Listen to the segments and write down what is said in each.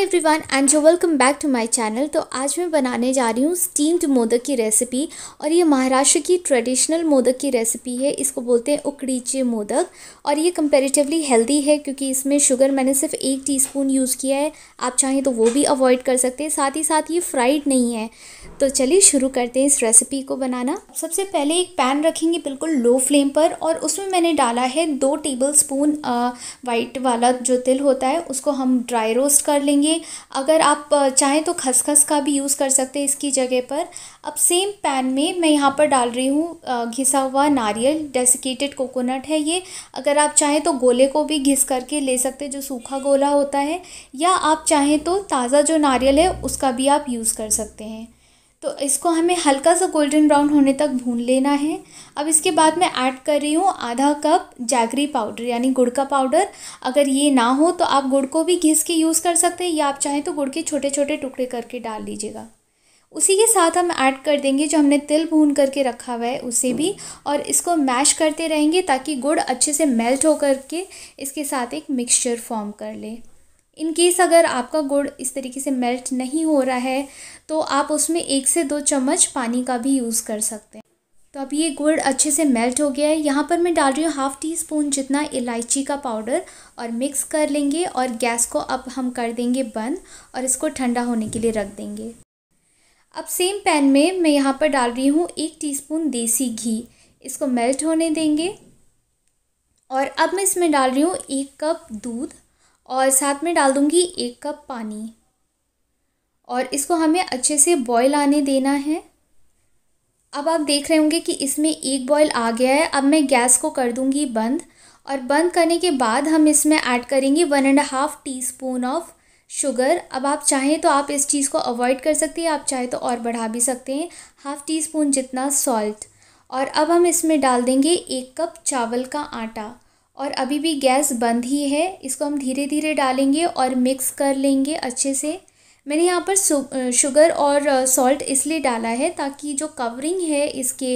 every everyone and जो welcome back to my channel तो आज मैं बनाने जा रही हूँ स्टीम्ड मोदक की रेसिपी और ये महाराष्ट्र की ट्रेडिशनल मोदक की रेसिपी है इसको बोलते हैं उकड़ीचे मोदक और ये कंपेरेटिवली हेल्दी है क्योंकि इसमें शुगर मैंने सिर्फ एक टीस्पून यूज़ किया है आप चाहें तो वो भी अवॉइड कर सकते हैं साथ ही साथ ये फ्राइड नहीं है तो चलिए शुरू करते हैं इस रेसिपी को बनाना सबसे पहले एक पैन रखेंगे बिल्कुल लो फ्लेम पर और उसमें मैंने डाला है दो टेबल स्पून वाइट वाला जो तिल होता है उसको हम ड्राई रोस्ट कर लेंगे चाहिए अगर आप चाहें तो खसखस का भी यूज़ कर सकते हैं इसकी जगह पर अब सेम पैन में मैं यहाँ पर डाल रही हूँ घिसा हुआ नारियल डेसिकेटेड कोकोनट है ये अगर आप चाहें तो गोले को भी घिस करके ले सकते हैं जो सूखा गोला होता है या आप चाहें तो ताज़ा जो नारियल है उसका भी आप यूज़ कर सकते हैं तो इसको हमें हल्का सा गोल्डन ब्राउन होने तक भून लेना है अब इसके बाद मैं ऐड कर रही हूँ आधा कप जैगरी पाउडर यानी गुड़ का पाउडर अगर ये ना हो तो आप गुड़ को भी घिस के यूज़ कर सकते हैं या आप चाहें तो गुड़ के छोटे छोटे टुकड़े करके डाल लीजिएगा उसी के साथ हम ऐड कर देंगे जो हमने तिल भून करके रखा हुआ है उसे भी और इसको मैश करते रहेंगे ताकि गुड़ अच्छे से मेल्ट होकर के इसके साथ एक मिक्सचर फॉर्म कर ले इन केस अगर आपका गुड़ इस तरीके से मेल्ट नहीं हो रहा है तो आप उसमें एक से दो चम्मच पानी का भी यूज़ कर सकते हैं तो अब ये गुड़ अच्छे से मेल्ट हो गया है यहाँ पर मैं डाल रही हूँ हाफ़ टी स्पून जितना इलायची का पाउडर और मिक्स कर लेंगे और गैस को अब हम कर देंगे बंद और इसको ठंडा होने के लिए रख देंगे अब सेम पैन में मैं यहाँ पर डाल रही हूँ एक टीस्पून देसी घी इसको मेल्ट होने देंगे और अब मैं इसमें डाल रही हूँ एक कप दूध और साथ में डाल दूँगी एक कप पानी और इसको हमें अच्छे से बॉयल आने देना है अब आप देख रहे होंगे कि इसमें एक बॉयल आ गया है अब मैं गैस को कर दूँगी बंद और बंद करने के बाद हम इसमें ऐड करेंगे one and half teaspoon of sugar अब आप चाहें तो आप इस चीज़ को अवॉइड कर सकते हैं आप चाहे तो और बढ़ा भी सकते हैं हाफ़ टी स्पून जितना सॉल्ट और अब हम इसमें डाल देंगे एक कप चावल का आटा और अभी भी गैस बंद ही है इसको हम धीरे धीरे डालेंगे और मिक्स कर लेंगे अच्छे से मैंने यहाँ पर शुगर और सॉल्ट इसलिए डाला है ताकि जो कवरिंग है इसके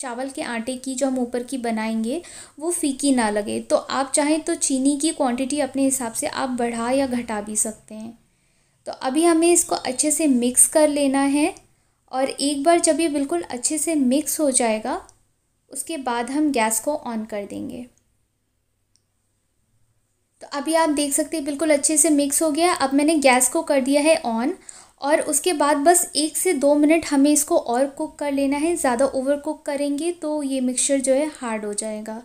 चावल के आटे की जो हम ऊपर की बनाएंगे वो फीकी ना लगे तो आप चाहें तो चीनी की क्वांटिटी अपने हिसाब से आप बढ़ा या घटा भी सकते हैं तो अभी हमें इसको अच्छे से मिक्स कर लेना है और एक बार जब ये बिल्कुल अच्छे से मिक्स हो जाएगा उसके बाद हम गैस को ऑन कर देंगे तो अभी आप देख सकते हैं बिल्कुल अच्छे से मिक्स हो गया अब मैंने गैस को कर दिया है ऑन और उसके बाद बस एक से दो मिनट हमें इसको और कुक कर लेना है ज़्यादा ओवर कुक करेंगे तो ये मिक्सचर जो है हार्ड हो जाएगा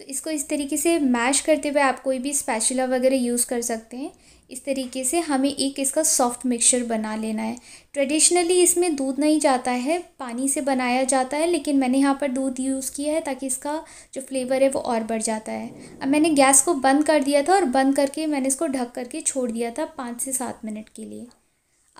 तो इसको इस तरीके से मैश करते हुए आप कोई भी स्पैचुला वगैरह यूज़ कर सकते हैं इस तरीके से हमें एक इसका सॉफ्ट मिक्सचर बना लेना है ट्रेडिशनली इसमें दूध नहीं जाता है पानी से बनाया जाता है लेकिन मैंने यहाँ पर दूध यूज़ किया है ताकि इसका जो फ्लेवर है वो और बढ़ जाता है अब मैंने गैस को बंद कर दिया था और बंद करके मैंने इसको ढक करके छोड़ दिया था पाँच से सात मिनट के लिए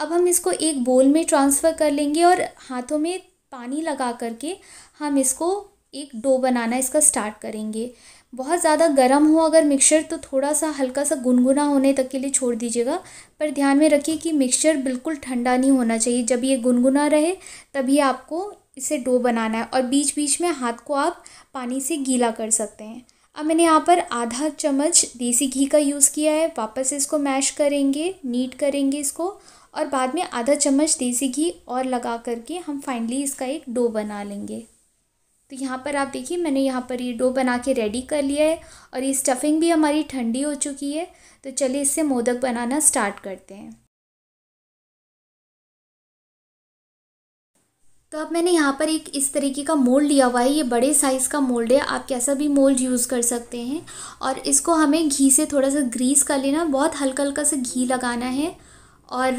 अब हम इसको एक बोल में ट्रांसफ़र कर लेंगे और हाथों में पानी लगा करके हम इसको एक डो बनाना इसका स्टार्ट करेंगे बहुत ज़्यादा गर्म हो अगर मिक्सचर तो थोड़ा सा हल्का सा गुनगुना होने तक के लिए छोड़ दीजिएगा पर ध्यान में रखिए कि मिक्सचर बिल्कुल ठंडा नहीं होना चाहिए जब ये गुनगुना रहे तभी आपको इसे डो बनाना है और बीच बीच में हाथ को आप पानी से गीला कर सकते हैं अब मैंने यहाँ पर आधा चम्मच देसी घी का यूज़ किया है वापस इसको मैश करेंगे नीट करेंगे इसको और बाद में आधा चम्मच देसी घी और लगा करके हम फाइनली इसका एक डो बना लेंगे तो यहाँ पर आप देखिए मैंने यहाँ पर ये डो बना के रेडी कर लिया है और ये स्टफ़िंग भी हमारी ठंडी हो चुकी है तो चलिए इससे मोदक बनाना स्टार्ट करते हैं तो अब मैंने यहाँ पर एक इस तरीके का मोल्ड लिया हुआ है ये बड़े साइज़ का मोल्ड है आप कैसा भी मोल्ड यूज़ कर सकते हैं और इसको हमें घी से थोड़ा सा ग्रीस कर लेना बहुत हल्का हल्का सा घी लगाना है और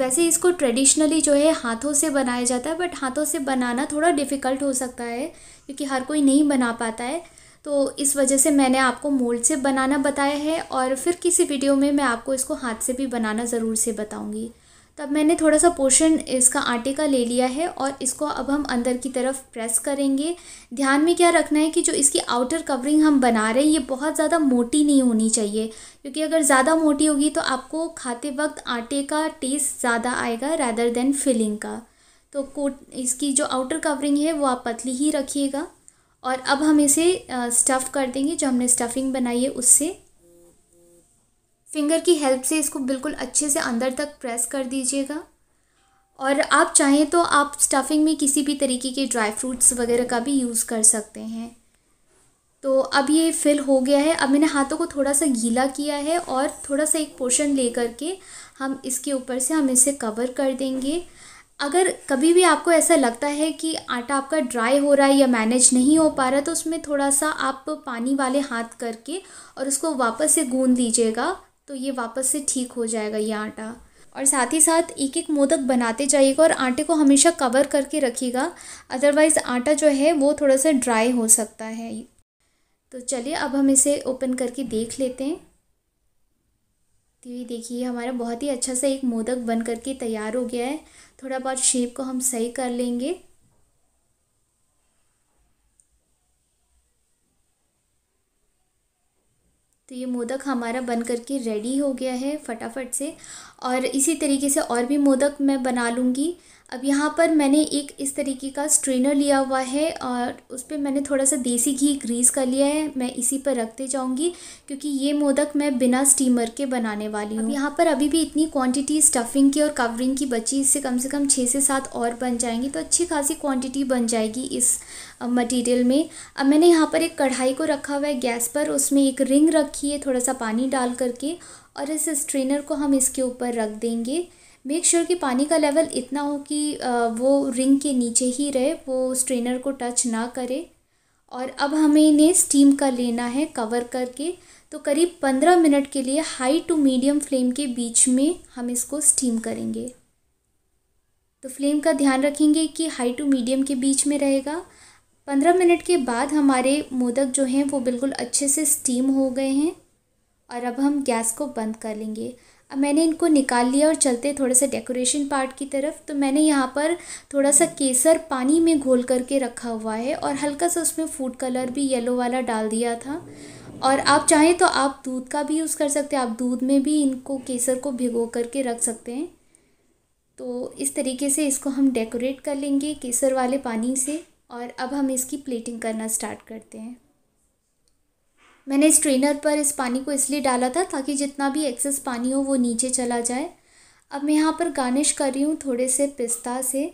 वैसे इसको ट्रेडिशनली जो है हाथों से बनाया जाता है बट हाथों से बनाना थोड़ा डिफ़िकल्ट हो सकता है क्योंकि हर कोई नहीं बना पाता है तो इस वजह से मैंने आपको मोल्ड से बनाना बताया है और फिर किसी वीडियो में मैं आपको इसको हाथ से भी बनाना ज़रूर से बताऊँगी तब मैंने थोड़ा सा पोर्शन इसका आटे का ले लिया है और इसको अब हम अंदर की तरफ प्रेस करेंगे ध्यान में क्या रखना है कि जो इसकी आउटर कवरिंग हम बना रहे हैं ये बहुत ज़्यादा मोटी नहीं होनी चाहिए क्योंकि अगर ज़्यादा मोटी होगी तो आपको खाते वक्त आटे का टेस्ट ज़्यादा आएगा रैदर देन फिलिंग का तो कोट इसकी जो आउटर कवरिंग है वो आप पतली ही रखिएगा और अब हम इसे स्टफ़ कर देंगे जो हमने स्टफ़िंग बनाई है उससे फिंगर की हेल्प से इसको बिल्कुल अच्छे से अंदर तक प्रेस कर दीजिएगा और आप चाहें तो आप स्टफिंग में किसी भी तरीके के ड्राई फ्रूट्स वगैरह का भी यूज़ कर सकते हैं तो अब ये फिल हो गया है अब मैंने हाथों को थोड़ा सा गीला किया है और थोड़ा सा एक पोर्शन ले करके हम इसके ऊपर से हम इसे कवर कर देंगे अगर कभी भी आपको ऐसा लगता है कि आटा आपका ड्राई हो रहा है या मैनेज नहीं हो पा रहा तो उसमें थोड़ा सा आप पानी वाले हाथ करके और उसको वापस से गूंद लीजिएगा तो ये वापस से ठीक हो जाएगा ये आटा और साथ ही साथ एक एक मोदक बनाते जाइएगा और आटे को हमेशा कवर करके रखिएगा अदरवाइज़ आटा जो है वो थोड़ा सा ड्राई हो सकता है तो चलिए अब हम इसे ओपन करके देख लेते हैं तो ये देखिए हमारा बहुत ही अच्छा सा एक मोदक बन करके तैयार हो गया है थोड़ा बहुत शेप को हम सही कर लेंगे ये मोदक हमारा बन करके रेडी हो गया है फटाफट से और इसी तरीके से और भी मोदक मैं बना लूँगी अब यहाँ पर मैंने एक इस तरीके का स्ट्रेनर लिया हुआ है और उस पर मैंने थोड़ा सा देसी घी ग्रीस कर लिया है मैं इसी पर रखते जाऊँगी क्योंकि ये मोदक मैं बिना स्टीमर के बनाने वाली हूँ यहाँ पर अभी भी इतनी क्वांटिटी स्टफिंग की और कवरिंग की बची इससे कम से कम छः से सात और बन जाएंगी तो अच्छी खासी क्वान्टिटी बन जाएगी इस मटीरियल में अब मैंने यहाँ पर एक कढ़ाई को रखा हुआ है गैस पर उसमें एक रिंग रखी है थोड़ा सा पानी डाल करके और इस स्ट्रेनर को हम इसके ऊपर रख देंगे मेक श्योर sure कि पानी का लेवल इतना हो कि वो रिंग के नीचे ही रहे वो स्ट्रेनर को टच ना करे और अब हमें इन्हें स्टीम कर लेना है कवर करके तो करीब पंद्रह मिनट के लिए हाई टू मीडियम फ्लेम के बीच में हम इसको स्टीम करेंगे तो फ्लेम का ध्यान रखेंगे कि हाई टू मीडियम के बीच में रहेगा पंद्रह मिनट के बाद हमारे मोदक जो हैं वो बिल्कुल अच्छे से स्टीम हो गए हैं और अब हम गैस को बंद कर लेंगे अब मैंने इनको निकाल लिया और चलते थोड़े से डेकोरेशन पार्ट की तरफ तो मैंने यहाँ पर थोड़ा सा केसर पानी में घोल करके रखा हुआ है और हल्का सा उसमें फूड कलर भी येलो वाला डाल दिया था और आप चाहें तो आप दूध का भी यूज़ कर सकते हैं आप दूध में भी इनको केसर को भिगो करके रख सकते हैं तो इस तरीके से इसको हम डेकोरेट कर लेंगे केसर वाले पानी से और अब हम इसकी प्लेटिंग करना स्टार्ट करते हैं मैंने इस ट्रेनर पर इस पानी को इसलिए डाला था ताकि जितना भी एक्सेस पानी हो वो नीचे चला जाए अब मैं यहाँ पर गार्निश कर रही हूँ थोड़े से पिस्ता से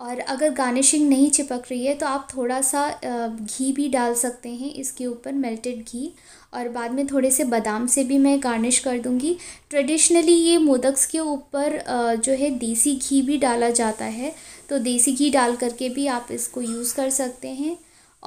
और अगर गार्निशिंग नहीं चिपक रही है तो आप थोड़ा सा घी भी डाल सकते हैं इसके ऊपर मेल्टेड घी और बाद में थोड़े से बादाम से भी मैं गार्निश कर दूँगी ट्रेडिशनली ये मोदक्स के ऊपर जो है देसी घी भी डाला जाता है तो देसी घी डाल करके भी आप इसको यूज़ कर सकते हैं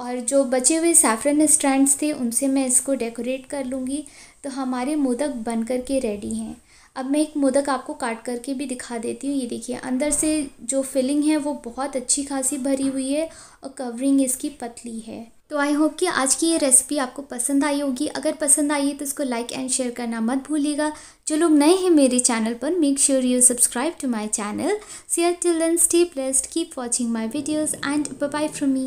और जो बचे हुए सैफरन स्ट्रैंड्स थे उनसे मैं इसको डेकोरेट कर लूँगी तो हमारे मोदक बन कर के रेडी हैं अब मैं एक मोदक आपको काट करके भी दिखा देती हूँ ये देखिए अंदर से जो फिलिंग है वो बहुत अच्छी खासी भरी हुई है और कवरिंग इसकी पतली है तो आई होप कि आज की ये रेसिपी आपको पसंद आई होगी अगर पसंद आई है तो इसको लाइक एंड शेयर करना मत भूलिएगा जो लोग नए हैं मेरे चैनल पर make sure you subscribe to my channel see till then stay blessed keep watching my videos and bye from me